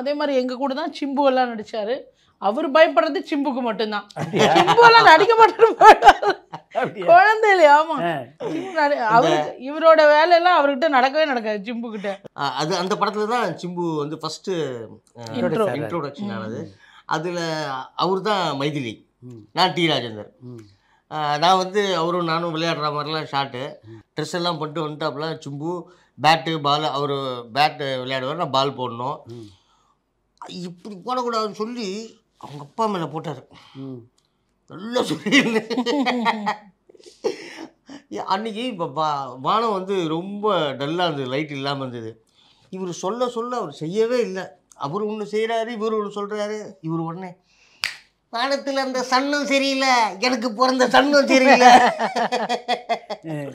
அதே மாதிரி எங்கள் கூட தான் சிம்பு எல்லாம் நடித்தார் அவர் பயப்படுறது சிம்புக்கு மட்டும்தான் சிம்புலாம் நடிக்க மாட்டேன்னு குழந்தை இல்லையா ஆமா அவரு இவரோட வேலையெல்லாம் அவர்கிட்ட நடக்கவே நடக்காது சிம்பு கிட்ட அது அந்த படத்துல தான் சிம்பு வந்து ஃபர்ஸ்ட் இன்ட்ரோடக்ஷன் ஆனது அதுல அவர் தான் மைதிலி நான் டி ராஜேந்தர் நான் வந்து அவரும் நானும் விளையாடுற மாதிரிலாம் ஷாட்டு ட்ரெஸ் எல்லாம் போட்டு வந்துட்டாப்புல சிம்பு பேட்டு பால் அவர் பேட்டு விளையாடுவார் நான் பால் போடணும் இப்படி போடக்கூடாதுன்னு சொல்லி அவங்க அப்பா மேலே போட்டார் நல்லா சொல்லியிருந்தேன் அன்றைக்கி இப்போ பா வானம் வந்து ரொம்ப டல்லாக இருந்தது லைட் இல்லாமல் இருந்தது இவர் சொல்ல சொல்ல அவர் செய்யவே இல்லை அவர் ஒன்று செய்கிறாரு இவர் ஒன்று சொல்கிறாரு இவர் உடனே வானத்தில் அந்த சன்னும் சரியில்லை எனக்கு பிறந்த சன்னும் சரியில்லை